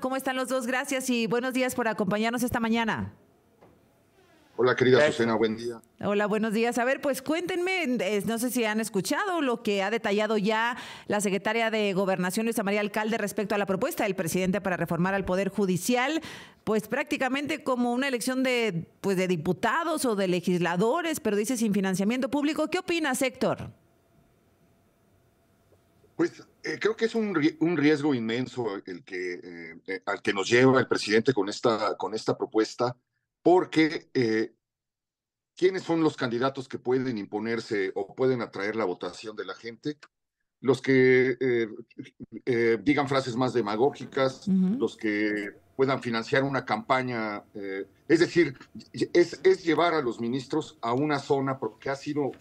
¿Cómo están los dos? Gracias y buenos días por acompañarnos esta mañana. Hola, querida Susana, buen día. Hola, buenos días. A ver, pues cuéntenme, eh, no sé si han escuchado lo que ha detallado ya la secretaria de Gobernación, Luisa María Alcalde, respecto a la propuesta del presidente para reformar al Poder Judicial, pues prácticamente como una elección de, pues, de diputados o de legisladores, pero dice sin financiamiento público. ¿Qué opinas, Héctor? Pues eh, creo que es un, riesgo inmenso el que, eh, eh, al que nos lleva el presidente con esta, con esta propuesta, porque ¿quiénes son los candidatos que pueden imponerse o pueden atraer la votación de la gente? Los que digan frases más demagógicas, los que puedan financiar una campaña. es decir, es, llevar a los ministros a una zona que ha sido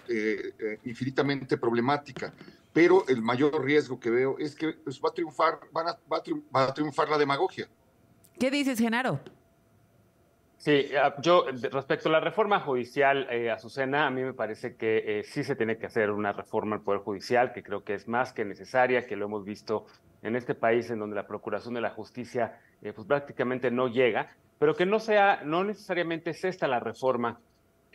infinitamente problemática pero el mayor riesgo que veo es que pues, va, a triunfar, van a, triunfar, la demagogia. ¿Qué dices, Genaro? Sí, ah, yo respecto a la reforma judicial, eh, Azucena, a mí me parece que eh, sí se tiene que hacer una reforma al Poder Judicial, que creo que es más que necesaria, que lo hemos visto en este país en donde la Procuración de la Justicia eh, pues prácticamente no llega, pero que no sea, no necesariamente es esta la reforma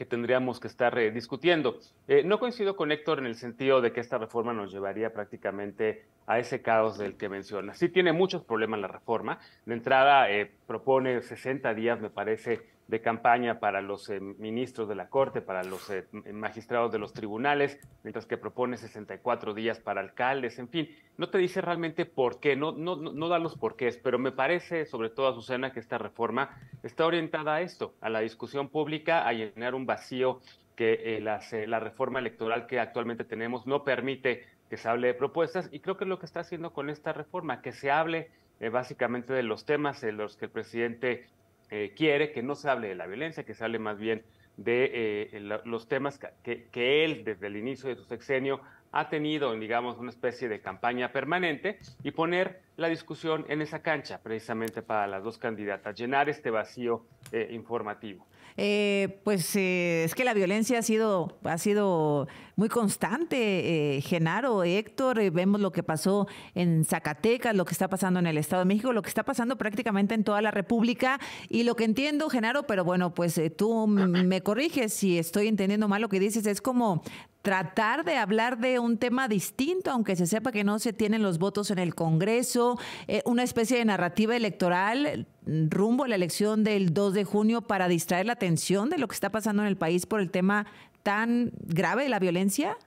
que tendríamos que estar eh, discutiendo. Eh, no coincido con Héctor en el sentido de que esta reforma nos llevaría prácticamente a ese caos del que menciona. Sí tiene muchos problemas la reforma. De entrada, eh, propone 60 días, me parece, de campaña para los eh, ministros de la Corte, para los eh, magistrados de los tribunales, mientras que propone 64 días para alcaldes, en fin, no te dice realmente por qué, no, no, no da los porqués, pero me parece, sobre todo a Azucena, que esta reforma está orientada a esto, a la discusión pública, a llenar un vacío que eh, la la reforma electoral que actualmente tenemos no permite que se hable de propuestas y creo que es lo que está haciendo con esta reforma, que se hable básicamente de los temas en los que el presidente eh, quiere que no se hable de la violencia, que se hable más bien de eh, los temas que, él desde el inicio de su sexenio ha tenido, digamos, una especie de campaña permanente y poner la discusión en esa cancha precisamente para las dos candidatas, llenar este vacío eh, informativo. Eh, pues eh, es que la violencia ha sido, ha sido muy constante, eh, Genaro, Héctor, vemos lo que pasó en Zacatecas, lo que está pasando en el Estado de México, lo que está pasando prácticamente en toda la República y lo que entiendo, Genaro, pero bueno, pues tú me corriges si estoy entendiendo mal lo que dices, es como tratar de hablar de un tema distinto, aunque se sepa que no se tienen los votos en el Congreso, una especie de narrativa electoral rumbo a la elección del 2 de junio para distraer la atención de lo que está pasando en el país por el tema tan grave de la violencia?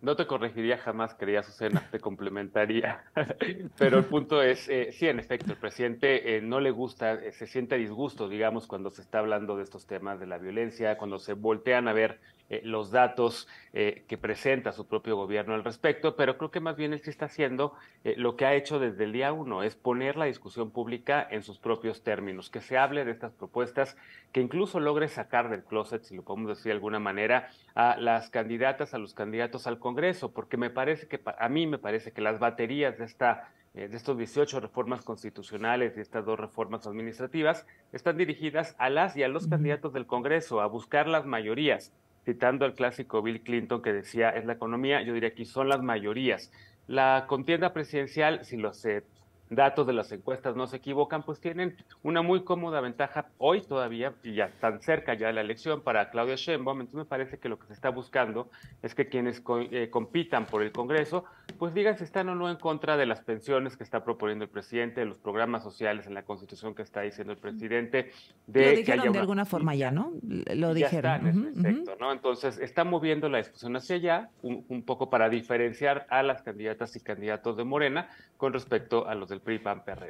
No te corregiría jamás, querida Susana, te complementaría. Pero el punto es, eh, sí, en efecto, el presidente eh, no le gusta, eh, se siente disgusto, digamos, cuando se está hablando de estos temas de la violencia, cuando se voltean a ver eh, los datos eh, que presenta su propio gobierno al respecto, pero creo que más bien él sí está haciendo eh, lo que ha hecho desde el día uno, es poner la discusión pública en sus propios términos, que se hable de estas propuestas, que incluso logre sacar del closet, si lo podemos decir de alguna manera, a las candidatas, a los candidatos al Congreso, porque me parece que, a mí me parece que las baterías de esta de estos 18 reformas constitucionales y estas dos reformas administrativas están dirigidas a las y a los candidatos del Congreso a buscar las mayorías citando al clásico Bill Clinton que decía es la economía, yo diría que son las mayorías. La contienda presidencial, si lo sé datos de las encuestas no se equivocan, pues tienen una muy cómoda ventaja hoy todavía, y ya tan cerca ya de la elección para Claudia Sheinbaum, entonces me parece que lo que se está buscando es que quienes eh, compitan por el Congreso, pues digan si están o no en contra de las pensiones que está proponiendo el presidente, de los programas sociales en la Constitución que está diciendo el presidente. De lo dijeron de alguna forma ya, ¿no? Lo dijeron. ¿no? Entonces, está moviendo la discusión hacia allá, un poco para diferenciar a las candidatas y candidatos de Morena con respecto a los del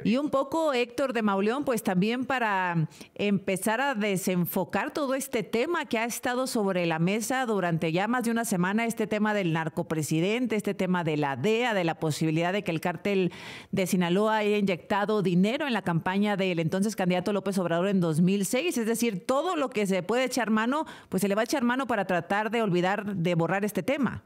y un poco, Héctor de Mauleón, pues también para empezar a desenfocar todo este tema que ha estado sobre la mesa durante ya más de una semana, este tema del narcopresidente, este tema de la DEA, de la posibilidad de que el cártel de Sinaloa haya inyectado dinero en la campaña del entonces candidato López Obrador en 2006. Es decir, todo lo que se puede echar mano, pues se le va a echar mano para tratar de olvidar, de borrar este tema.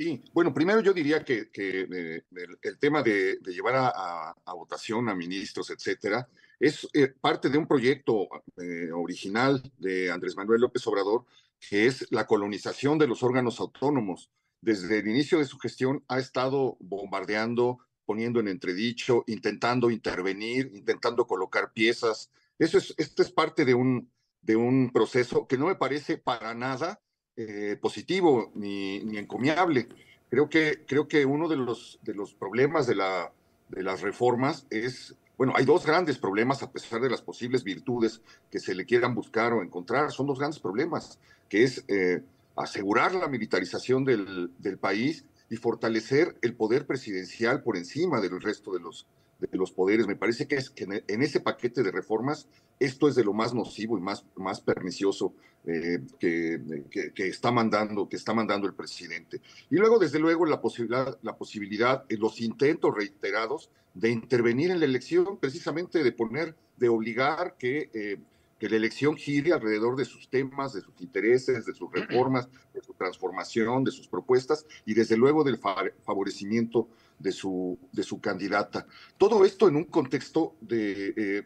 Sí, bueno, primero yo diría que, eh, el, tema de, llevar a, votación a ministros, etcétera, es eh, parte de un proyecto eh, original de Andrés Manuel López Obrador, que es la colonización de los órganos autónomos. Desde el inicio de su gestión ha estado bombardeando, poniendo en entredicho, intentando intervenir, intentando colocar piezas. Eso es, esto es parte de un, de un proceso que no me parece para nada eh, positivo ni, encomiable. Creo que, creo que uno de los, de los problemas de, la, de las reformas es, bueno, hay dos grandes problemas a pesar de las posibles virtudes que se le quieran buscar o encontrar. Son dos grandes problemas, que es eh, asegurar la militarización del país y fortalecer el poder presidencial por encima del resto de los, de los poderes. Me parece que, es, que e, en, ese paquete de reformas esto es de lo más nocivo y más, más pernicioso eh, que, que, está mandando, que está mandando el presidente. Y luego, desde luego, la posibilidad, la posibilidad, eh, los intentos reiterados de intervenir en la elección, precisamente de poner, de obligar que eh, que la elección gire alrededor de sus temas, de sus intereses, de sus reformas, de su transformación, de sus propuestas y desde luego del favorecimiento de su, de su candidata. Todo esto en un contexto de, eh,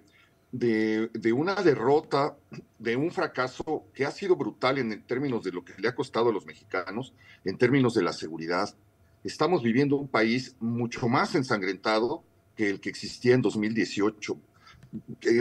de, de, una derrota, de un fracaso que ha sido brutal en términos de lo que le ha costado a los mexicanos, en términos de la seguridad. Estamos viviendo un país mucho más ensangrentado que el que existía en 2018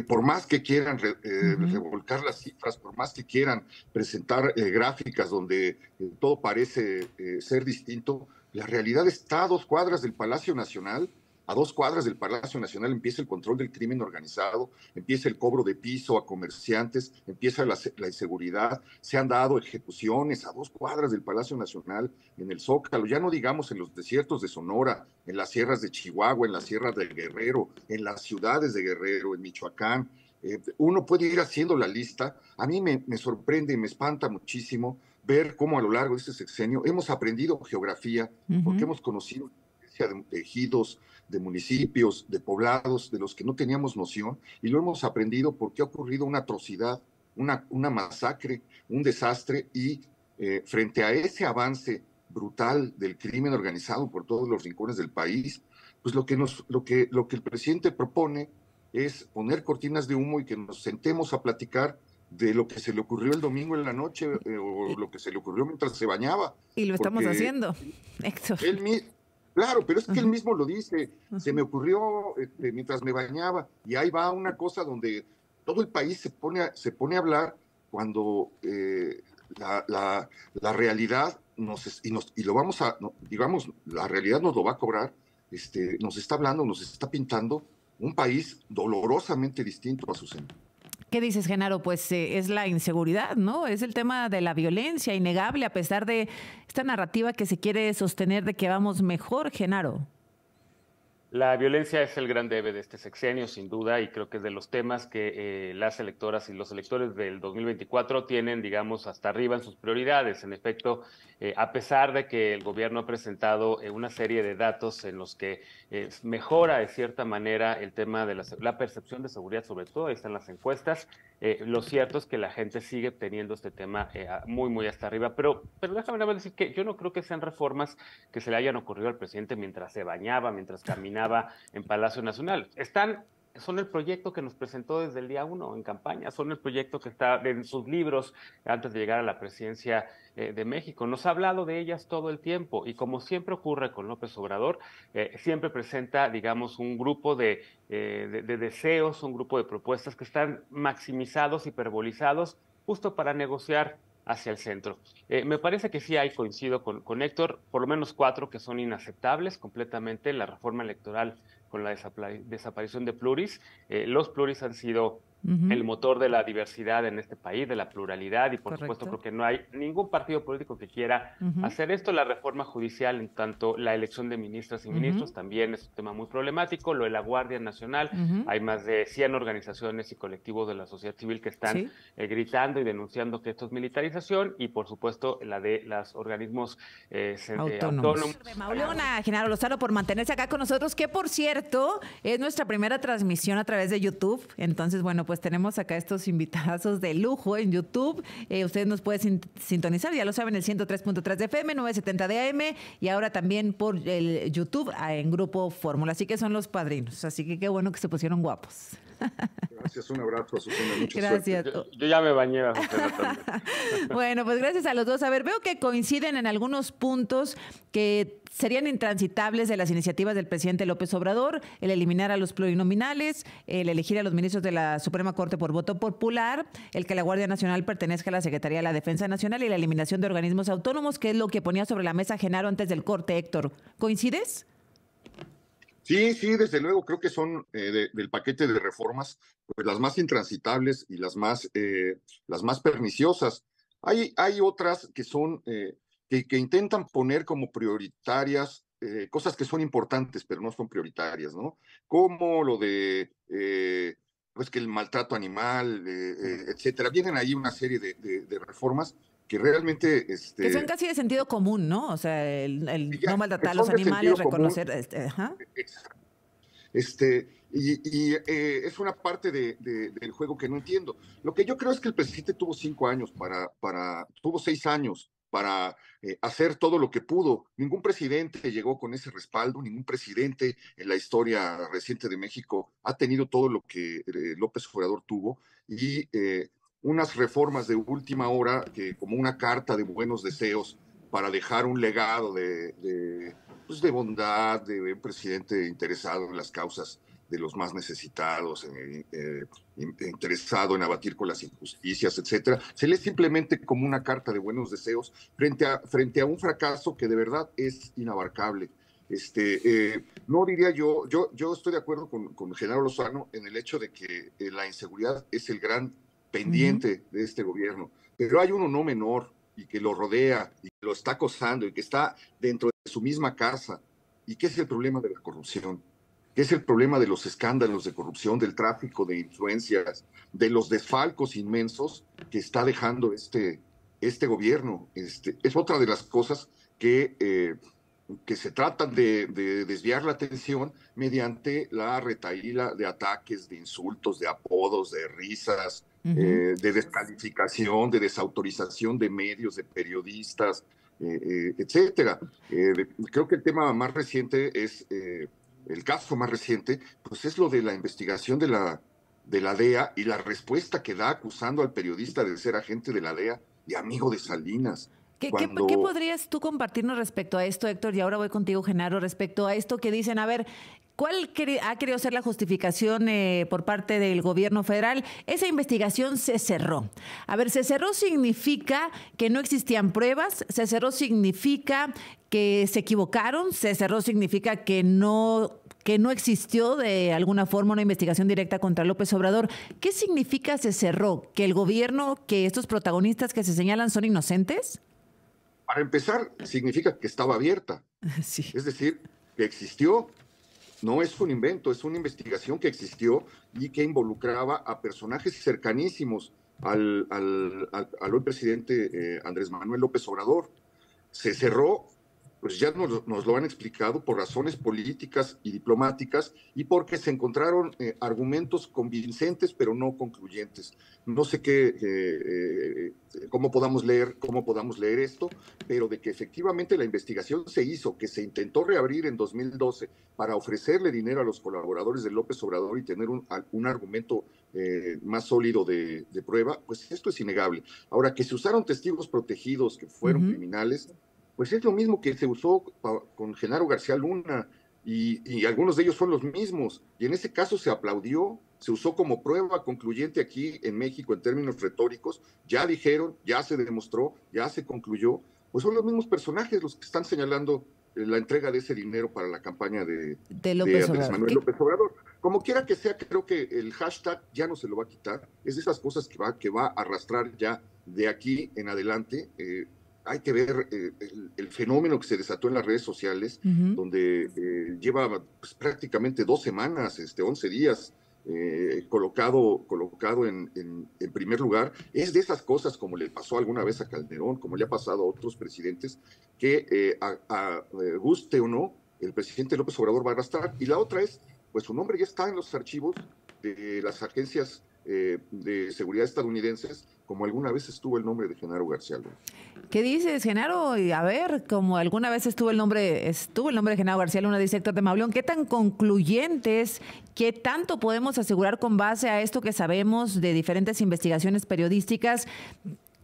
por más que quieran eh, revolcar las cifras, por más que quieran presentar eh, gráficas donde eh, todo parece ser distinto, la realidad está a dos cuadras del Palacio Nacional a dos cuadras del Palacio Nacional empieza el control del crimen organizado, empieza el cobro de piso a comerciantes, empieza la, inseguridad, se han dado ejecuciones a dos cuadras del Palacio Nacional, en el Zócalo, ya no digamos en los desiertos de Sonora, en las sierras de Chihuahua, en las sierras de Guerrero, en las ciudades de Guerrero, en Michoacán. Eh, uno puede ir haciendo la lista. A mí me, sorprende y me espanta muchísimo ver cómo a lo largo de este sexenio hemos aprendido geografía, porque hemos conocido de tejidos, de municipios, de poblados, de los que no teníamos noción, y lo hemos aprendido porque ha ocurrido una atrocidad, una, una masacre, un desastre, y eh, frente a ese avance brutal del crimen organizado por todos los rincones del país, pues lo que, nos, lo que, lo que el presidente propone es poner cortinas de humo y que nos sentemos a platicar de lo que se le ocurrió el domingo en la noche eh, o eh, lo que se le ocurrió mientras se bañaba. Y lo estamos haciendo, Héctor. Claro, pero es que él mismo lo dice, se me ocurrió este, mientras me bañaba y ahí va una cosa donde todo el país se pone a, se pone a hablar cuando eh, la, realidad nos, y, nos, y lo vamos a, digamos, la realidad nos lo va a cobrar, este, nos está hablando, nos está pintando un país dolorosamente distinto a su centro. ¿Qué dices, Genaro? Pues eh, es la inseguridad, ¿no? Es el tema de la violencia innegable a pesar de esta narrativa que se quiere sostener de que vamos mejor, Genaro. La violencia es el gran debe de este sexenio, sin duda, y creo que es de los temas que eh, las electoras y los electores del 2024 tienen, digamos, hasta arriba en sus prioridades. En efecto, eh, a pesar de que el gobierno ha presentado eh, una serie de datos en los que mejora de cierta manera el tema de la, la percepción de seguridad, sobre todo, ahí están las encuestas, eh, lo cierto es que la gente sigue teniendo este tema eh, muy, muy hasta arriba, pero, pero déjame nada decir que yo no creo que sean reformas que se le hayan ocurrido al presidente mientras se bañaba, mientras caminaba en Palacio Nacional. Están son el proyecto que nos presentó desde el día uno en campaña, son el proyecto que está en sus libros antes de llegar a la presidencia eh, de México. Nos ha hablado de ellas todo el tiempo y como siempre ocurre con López Obrador, eh, siempre presenta, digamos, un grupo eh, de, deseos, un grupo de propuestas que están maximizados, hiperbolizados, justo para negociar hacia el centro. me parece que sí hay, coincido con, con, Héctor, por lo menos cuatro que son inaceptables completamente. La reforma electoral con la desaparición de pluris. Eh, los pluris han sido el motor de la diversidad en este país, de la pluralidad, y por supuesto porque no hay ningún partido político que quiera hacer esto. La reforma judicial, en tanto la elección de ministras y ministros, también es un tema muy problemático. Lo de la Guardia Nacional, hay más de 100 organizaciones y colectivos de la sociedad civil que están eh, gritando y denunciando que esto es militarización, y por supuesto la de los organismos eh, eh, autónomos. Maulona, General Lozano, por mantenerse acá con nosotros, que por cierto es nuestra primera transmisión a través de YouTube. Entonces, bueno, pues pues tenemos acá estos invitazos de lujo en YouTube. Eh, ustedes nos pueden sintonizar, ya lo saben, el 103.3 de FM, 970 de AM y ahora también por el YouTube ah, en Grupo Fórmula. Así que son los padrinos. Así que qué bueno que se pusieron guapos. Gracias, un abrazo, Susana. gracias. Yo, yo, ya me bañé. bueno, pues gracias a los dos. A ver, veo que coinciden en algunos puntos que serían intransitables de las iniciativas del presidente López Obrador, el eliminar a los plurinominales, el elegir a los ministros de la Suprema Corte por voto popular, el que la Guardia Nacional pertenezca a la Secretaría de la Defensa Nacional y la eliminación de organismos autónomos, que es lo que ponía sobre la mesa Genaro antes del corte, Héctor. ¿Coincides? Sí, sí, desde luego, creo que son eh, del paquete de reformas pues, las más intransitables y las más, eh, las más perniciosas. Hay, hay otras que son, eh, que, que, intentan poner como prioritarias cosas que son importantes, pero no son prioritarias, ¿no? Como lo de, pues que el maltrato animal, etcétera. Vienen ahí una serie de, de reformas que realmente... Este que son casi de sentido común, ¿no? O sea, el, no maltratar a los animales, reconocer... este, este y, eh, es una parte de, del juego que no entiendo. Lo que yo creo es que el presidente tuvo cinco años para, para tuvo seis años para eh, hacer todo lo que pudo. Ningún presidente llegó con ese respaldo, ningún presidente en la historia reciente de México ha tenido todo lo que eh, López Obrador tuvo y unas reformas de última hora, que, como una carta de buenos deseos para dejar un legado de, pues, bondad, de un presidente interesado en las causas de los más necesitados, eh, interesado en abatir con las injusticias, etcétera. Se lee simplemente como una carta de buenos deseos frente a, frente a un fracaso que de verdad es inabarcable. Este, eh, no diría yo, yo, yo estoy de acuerdo con, con Genaro Lozano en el hecho de que eh, la inseguridad es el gran pendiente de este gobierno. Pero hay uno no menor y que lo rodea y que lo está acosando y que está dentro de su misma casa. ¿Y qué es el problema de la corrupción? ¿Qué es el problema de los escándalos de corrupción, del tráfico de influencias, de los desfalcos inmensos que está dejando este, este gobierno? Este, es otra de las cosas que, eh, que se tratan de, de, desviar la atención mediante la retaíla de ataques, de insultos, de apodos, de risas, eh, de descalificación, de desautorización de medios, de periodistas, etc. Eh, eh, etcétera. creo que el tema más reciente es, el caso más reciente, pues es lo de la investigación de la, de la DEA y la respuesta que da acusando al periodista de ser agente de la DEA y amigo de Salinas. ¿Qué, podrías tú compartirnos respecto a esto, Héctor? Y ahora voy contigo, Genaro, respecto a esto que dicen, a ver, ¿cuál ha querido ser la justificación eh, por parte del gobierno federal? Esa investigación se cerró. A ver, se cerró significa que no existían pruebas, se cerró significa que se equivocaron, se cerró significa que no que no existió de alguna forma una investigación directa contra López Obrador. ¿Qué significa se cerró? ¿Que el gobierno, que estos protagonistas que se señalan son inocentes? Para empezar, significa que estaba abierta. Es decir, que existió. No es un invento, es una investigación que existió y que involucraba a personajes cercanísimos al, al, al, hoy presidente eh, Andrés Manuel López Obrador. Se cerró pues ya nos, lo han explicado por razones políticas y diplomáticas y porque se encontraron eh, argumentos convincentes pero no concluyentes. No sé qué, eh, eh, cómo podamos leer, cómo podamos leer esto, pero de que efectivamente la investigación se hizo, que se intentó reabrir en 2012 para ofrecerle dinero a los colaboradores de López Obrador y tener un, argumento más sólido de, prueba, pues esto es innegable. Ahora que se usaron testigos protegidos que fueron criminales pues es lo mismo que se usó con Genaro García Luna y, algunos de ellos son los mismos. Y en ese caso se aplaudió, se usó como prueba concluyente aquí en México en términos retóricos. Ya dijeron, ya se demostró, ya se concluyó. Pues son los mismos personajes los que están señalando eh, la entrega de ese dinero para la campaña de, López, Manuel López Obrador. Como quiera que sea, creo que el hashtag ya no se lo va a quitar. Es de esas cosas que va, que va a arrastrar ya de aquí en adelante. Eh, hay que ver eh, el, fenómeno que se desató en las redes sociales, donde eh, lleva pues, prácticamente dos semanas, este, 11 días, eh, colocado, colocado en, primer lugar. Es de esas cosas, como le pasó alguna vez a Calderón, como le ha pasado a otros presidentes, que a, guste o no, el presidente López Obrador va a arrastrar. Y la otra es, pues su nombre ya está en los archivos de las agencias eh, de seguridad estadounidenses, como alguna vez estuvo el nombre de Genaro García ¿Qué dices, Genaro? a ver, como alguna vez estuvo el nombre, estuvo el nombre de Genaro García Luna, dice Héctor de Mauleón, ¿qué tan concluyentes, qué tanto podemos asegurar con base a esto que sabemos de diferentes investigaciones periodísticas?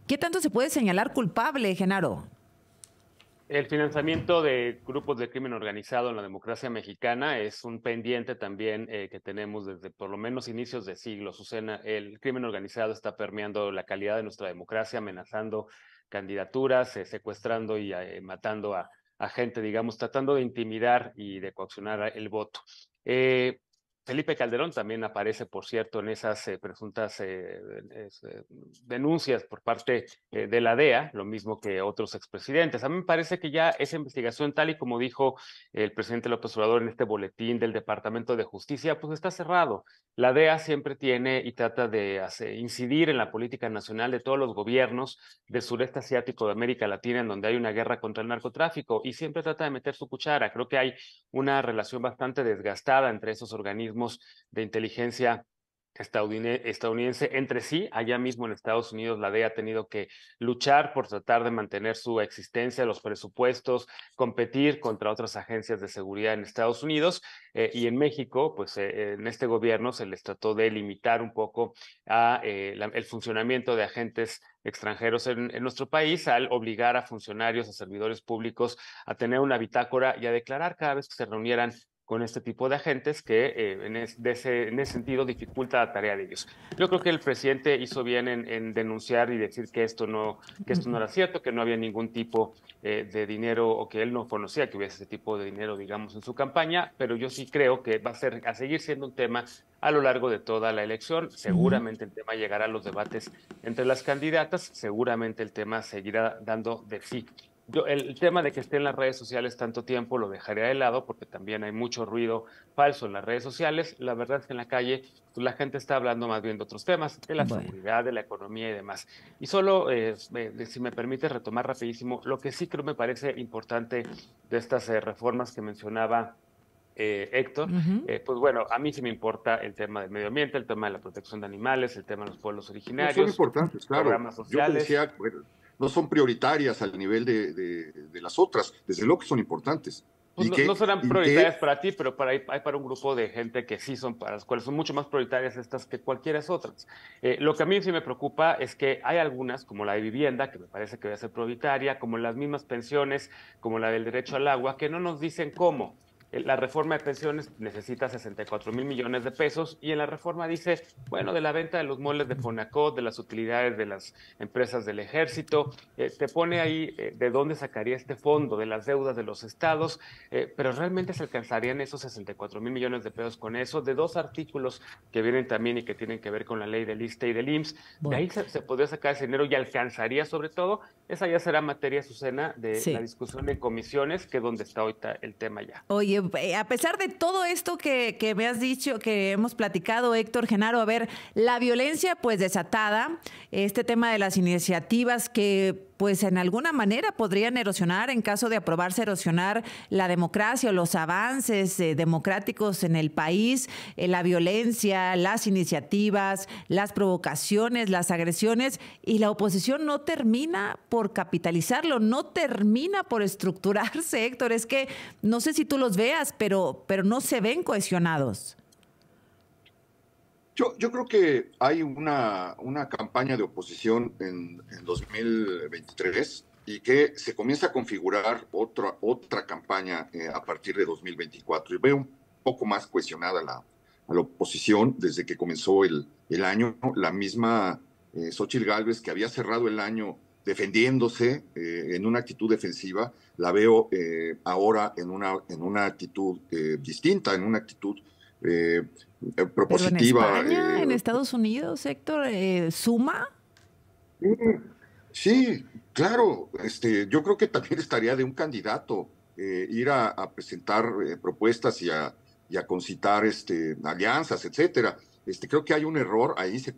¿Qué tanto se puede señalar culpable, Genaro? El financiamiento de grupos de crimen organizado en la democracia mexicana es un pendiente también eh, que tenemos desde por lo menos inicios de siglo. Susana, el crimen organizado está permeando la calidad de nuestra democracia, amenazando candidaturas, eh, secuestrando y eh, matando a, a, gente, digamos, tratando de intimidar y de coaccionar el voto. Eh, Felipe Calderón también aparece, por cierto, en esas eh, presuntas eh, eh, denuncias por parte de la DEA, lo mismo que otros expresidentes. A mí me parece que ya esa investigación, tal y como dijo el presidente López Obrador en este boletín del Departamento de Justicia, pues está cerrado. La DEA siempre tiene y trata de incidir en la política nacional de todos los gobiernos del sureste asiático de América Latina, en donde hay una guerra contra el narcotráfico, y siempre trata de meter su cuchara. Creo que hay una relación bastante desgastada entre esos organismos de inteligencia estadounidense entre sí. Allá mismo en Estados Unidos la DEA ha tenido que luchar por tratar de mantener su existencia, los presupuestos, competir contra otras agencias de seguridad en Estados Unidos eh, y en México, pues eh, en este gobierno se les trató de limitar un poco eh, el funcionamiento de agentes extranjeros en, nuestro país al obligar a funcionarios, a servidores públicos a tener una bitácora y a declarar cada vez que se reunieran con este tipo de agentes que eh, en, ese, en, ese, sentido dificulta la tarea de ellos. Yo creo que el presidente hizo bien en, denunciar y decir que esto, no, que esto no era cierto, que no había ningún tipo eh, de dinero o que él no conocía que hubiese ese tipo de dinero, digamos, en su campaña, pero yo sí creo que va a, ser, a seguir siendo un tema a lo largo de toda la elección. Seguramente el tema llegará a los debates entre las candidatas, seguramente el tema seguirá dando de sí el tema de que esté en las redes sociales tanto tiempo lo dejaría de lado porque también hay mucho ruido falso en las redes sociales. La verdad es que en la calle pues, la gente está hablando más bien de otros temas, de la seguridad, de la economía y demás. Y solo, eh, eh si me permite retomar rapidísimo, lo que sí creo me parece importante de estas eh, reformas que mencionaba eh, Héctor, eh, pues bueno, a mí sí me importa el tema del medio ambiente, el tema de la protección de animales, el tema de los pueblos originarios. los Programas sociales no son prioritarias al nivel de, de, las otras, desde luego que son importantes. Pues no, serán prioritarias para ti, pero para, hay para un grupo de gente que sí son, para las cuales son mucho más prioritarias estas que cualquiera otras. Eh, lo que a mí sí me preocupa es que hay algunas, como la de vivienda, que me parece que va a ser prioritaria, como las mismas pensiones, como la del derecho al agua, que no nos dicen cómo. Eh, la reforma de pensiones necesita 64 mil millones de pesos y en la reforma dice, bueno, de la venta de los moles de Fonacot, de las utilidades de las empresas del ejército, eh, te pone ahí eh, de dónde sacaría este fondo, de las deudas de los estados, pero realmente se alcanzarían esos 64 mil millones de pesos con eso, de dos artículos que vienen también y que tienen que ver con la ley del ISTE y del IMSS, de ahí se, podría sacar ese dinero y alcanzaría sobre todo, esa ya será materia, Susana, de la discusión en comisiones, que es donde está ahorita el tema ya. Oye, eh, eh, a pesar de todo esto que, que, me has dicho, que hemos platicado, Héctor Genaro, a ver, la violencia pues desatada, este tema de las iniciativas que pues en alguna manera podrían erosionar, en caso de aprobarse, erosionar la democracia o los avances eh, democráticos en el país, eh, la violencia, las iniciativas, las provocaciones, las agresiones, y la oposición no termina por capitalizarlo, no termina por estructurarse, Héctor. Es que no sé si tú los veas, pero, pero no se ven cohesionados. Yo, creo que hay una, una campaña de oposición en, 2023 y que se comienza a configurar otra, otra campaña eh, a partir de 2024. Y veo un poco más cuestionada la, la oposición desde que comenzó el, año. La misma eh, Xochitl Gálvez, que había cerrado el año defendiéndose eh, en una actitud defensiva, la veo eh, ahora en una, en una actitud distinta, en una actitud eh, eh propositiva. Eh, en Estados Unidos, Héctor, eh, ¿suma? Sí, claro. Este, yo creo que también estaría de un candidato ir a, presentar propuestas y a, concitar este, alianzas, etcétera. Este, creo que hay un error, ahí se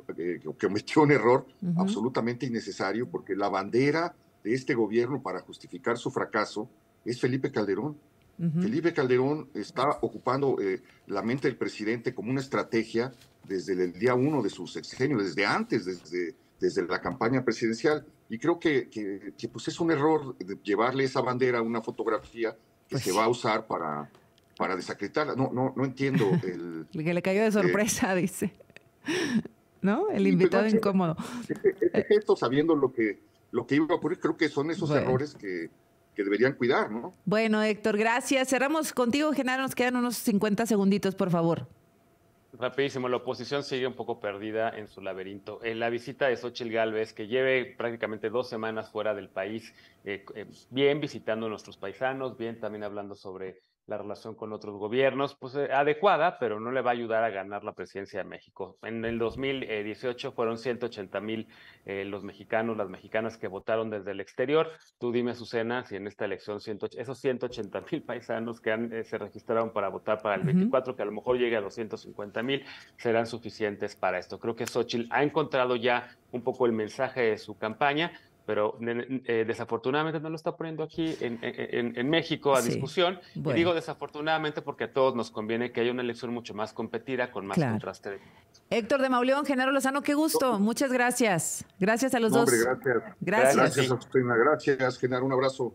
cometió un error absolutamente innecesario, porque la bandera de este gobierno para justificar su fracaso es Felipe Calderón. Felipe Calderón está ocupando eh, la mente del presidente como una estrategia desde el día uno de su sexenio, desde antes, desde, desde la campaña presidencial. Y creo que, pues es un error llevarle esa bandera a una fotografía que pues se va a usar para, para desacreditarla. No, no, no entiendo. El, que le cayó de eh, sorpresa, dice. ¿No? El invitado incómodo. Esto sabiendo lo que, lo que iba a ocurrir, creo que son esos errores que, que deberían cuidar, ¿no? Bueno, Héctor, gracias. Cerramos contigo, Genaro, nos quedan unos 50 segunditos, por favor. Rapidísimo, la oposición sigue un poco perdida en su laberinto. la visita de Xochitl Gálvez, que lleve prácticamente dos semanas fuera del país, eh, eh, bien visitando a nuestros paisanos, bien también hablando sobre la relación con otros gobiernos, pues eh, adecuada, pero no le va a ayudar a ganar la presidencia de México. En el 2018 eh, fueron 180 mil eh, los mexicanos, las mexicanas que votaron desde el exterior. Tú dime, Azucena, si en esta elección esos 180 mil paisanos que se registraron para votar para el 24, que a lo mejor llegue a 250 mil, serán suficientes para esto. Creo que Xochitl ha encontrado ya un poco el mensaje de su campaña pero eh, desafortunadamente no lo está poniendo aquí en, México a discusión. Y digo desafortunadamente porque a todos nos conviene que haya una elección mucho más competida, con más contraste. Héctor de Mauleón, Genaro Lozano, qué gusto. Pues. Muchas gracias. Gracias a los dos. gracias. Gracias. Gracias, Genaro. Un abrazo.